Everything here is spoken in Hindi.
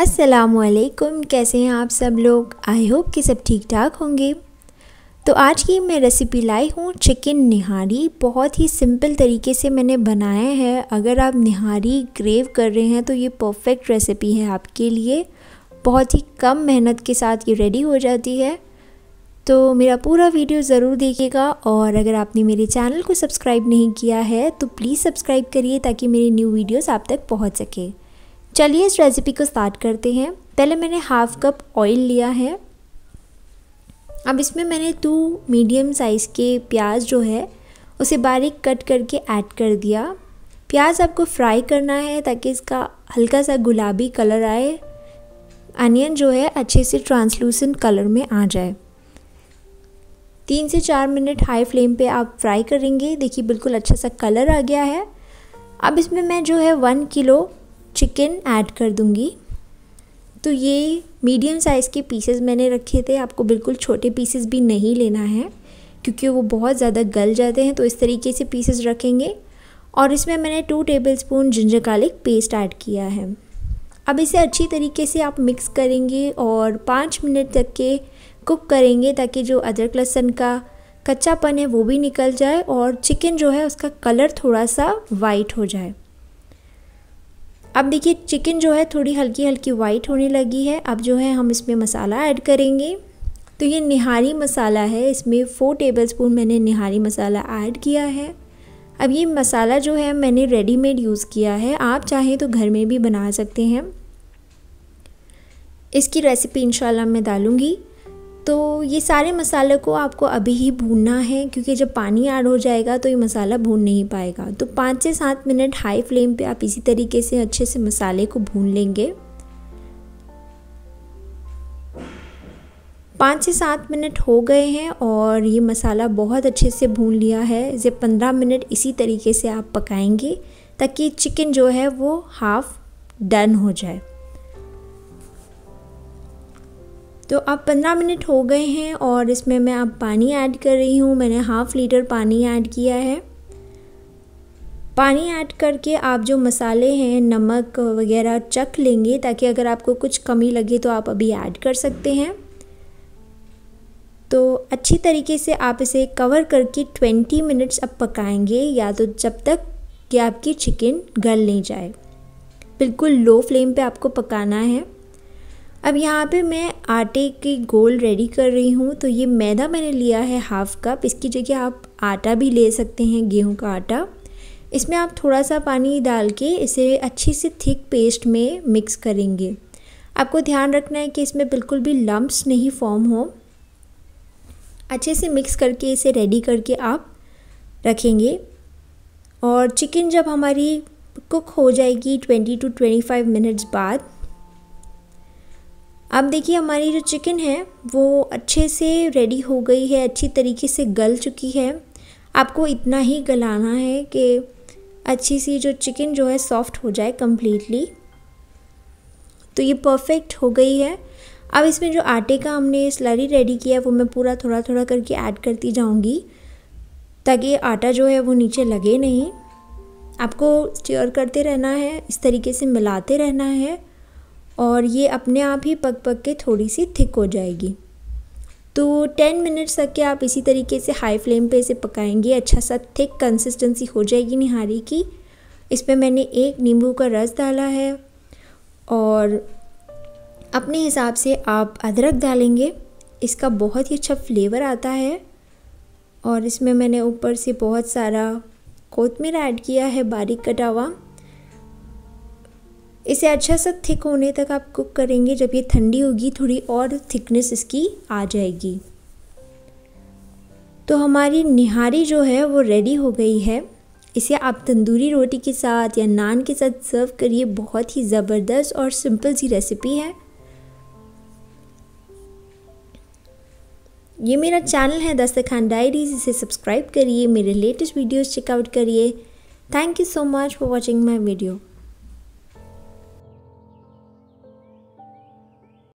असलकुम कैसे हैं आप सब लोग आई होप कि सब ठीक ठाक होंगे तो आज की मैं रेसिपी लाई हूँ चिकन निहारी बहुत ही सिंपल तरीके से मैंने बनाया है अगर आप निहारी ग्रेव कर रहे हैं तो ये परफेक्ट रेसिपी है आपके लिए बहुत ही कम मेहनत के साथ ये रेडी हो जाती है तो मेरा पूरा वीडियो ज़रूर देखिएगा और अगर आपने मेरे चैनल को सब्सक्राइब नहीं किया है तो प्लीज़ सब्सक्राइब करिए ताकि मेरी न्यू वीडियोस आप तक पहुंच सके चलिए इस रेसिपी को स्टार्ट करते हैं पहले मैंने हाफ़ कप ऑयल लिया है अब इसमें मैंने टू मीडियम साइज़ के प्याज जो है उसे बारीक कट करके ऐड कर दिया प्याज आपको फ्राई करना है ताकि इसका हल्का सा गुलाबी कलर आए अनियन जो है अच्छे से ट्रांसलूसेंट कलर में आ जाए तीन से चार मिनट हाई फ्लेम पे आप फ्राई करेंगे देखिए बिल्कुल अच्छा सा कलर आ गया है अब इसमें मैं जो है वन किलो चिकन ऐड कर दूँगी तो ये मीडियम साइज़ के पीसेस मैंने रखे थे आपको बिल्कुल छोटे पीसेस भी नहीं लेना है क्योंकि वो बहुत ज़्यादा गल जाते हैं तो इस तरीके से पीसेस रखेंगे और इसमें मैंने two tablespoon ginger garlic paste add किया है अब इसे अच्छी तरीके से आप मिक्स करेंगे और पाँच मिनट तक के कुक करेंगे ताकि जो अदरक लहसुन का कच्चापन है वो भी निकल जाए और चिकन जो है उसका कलर थोड़ा सा वाइट हो जाए अब देखिए चिकन जो है थोड़ी हल्की हल्की वाइट होने लगी है अब जो है हम इसमें मसाला ऐड करेंगे तो ये निहारी मसाला है इसमें फ़ोर टेबलस्पून मैंने निहारी मसाला ऐड किया है अब ये मसाला जो है मैंने रेडीमेड यूज़ किया है आप चाहें तो घर में भी बना सकते हैं इसकी रेसिपी इंशाल्लाह मैं डालूँगी तो ये सारे मसाले को आपको अभी ही भूनना है क्योंकि जब पानी ऐड हो जाएगा तो ये मसाला भून नहीं पाएगा तो पाँच से सात मिनट हाई फ्लेम पे आप इसी तरीके से अच्छे से मसाले को भून लेंगे पाँच से सात मिनट हो गए हैं और ये मसाला बहुत अच्छे से भून लिया है इसे पंद्रह मिनट इसी तरीके से आप पकाएंगे ताकि चिकन जो है वो हाफ़ डन हो जाए तो अब 15 मिनट हो गए हैं और इसमें मैं अब पानी ऐड कर रही हूँ मैंने हाफ़ लीटर पानी ऐड किया है पानी ऐड करके आप जो मसाले हैं नमक वगैरह चख लेंगे ताकि अगर आपको कुछ कमी लगे तो आप अभी ऐड कर सकते हैं तो अच्छी तरीके से आप इसे कवर करके 20 मिनट्स अब पकाएंगे या तो जब तक कि आपकी चिकन गल नहीं जाए बिल्कुल लो फ्लेम पे आपको पकाना है अब यहाँ पे मैं आटे की गोल रेडी कर रही हूँ तो ये मैदा मैंने लिया है हाफ़ कप इसकी जगह आप आटा भी ले सकते हैं गेहूँ का आटा इसमें आप थोड़ा सा पानी डाल के इसे अच्छे से थिक पेस्ट में मिक्स करेंगे आपको ध्यान रखना है कि इसमें बिल्कुल भी लम्ब्स नहीं फॉर्म हो अच्छे से मिक्स करके इसे रेडी करके आप रखेंगे और चिकन जब हमारी कुक हो जाएगी 20 टू 25 मिनट्स बाद अब देखिए हमारी जो चिकन है वो अच्छे से रेडी हो गई है अच्छी तरीके से गल चुकी है आपको इतना ही गलाना है कि अच्छी सी जो चिकन जो है सॉफ्ट हो जाए कम्प्लीटली तो ये परफेक्ट हो गई है अब इसमें जो आटे का हमने स्लरी रेडी किया है वो मैं पूरा थोड़ा थोड़ा करके ऐड करती जाऊंगी ताकि आटा जो है वो नीचे लगे नहीं आपको स्टीयर करते रहना है इस तरीके से मिलाते रहना है और ये अपने आप ही पक पक के थोड़ी सी थिक हो जाएगी तो टेन मिनट्स तक के आप इसी तरीके से हाई फ्लेम पे इसे पकाएंगे अच्छा सा थिक कंसिस्टेंसी हो जाएगी निहारी की इस पर मैंने एक नींबू का रस डाला है और अपने हिसाब से आप अदरक डालेंगे इसका बहुत ही अच्छा फ्लेवर आता है और इसमें मैंने ऊपर से बहुत सारा कोतमीर ऐड किया है बारीक कटा हुआ इसे अच्छा सा थिक होने तक आप कुक करेंगे जब ये ठंडी होगी थोड़ी और थिकनेस इसकी आ जाएगी तो हमारी निहारी जो है वो रेडी हो गई है इसे आप तंदूरी रोटी के साथ या नान के साथ सर्व करिए बहुत ही ज़बरदस्त और सिंपल सी रेसिपी है ये मेरा चैनल है दस्तखान डायरीज इसे सब्सक्राइब करिए मेरे लेटेस्ट वीडियोस चेकआउट करिए thank you so much for watching my video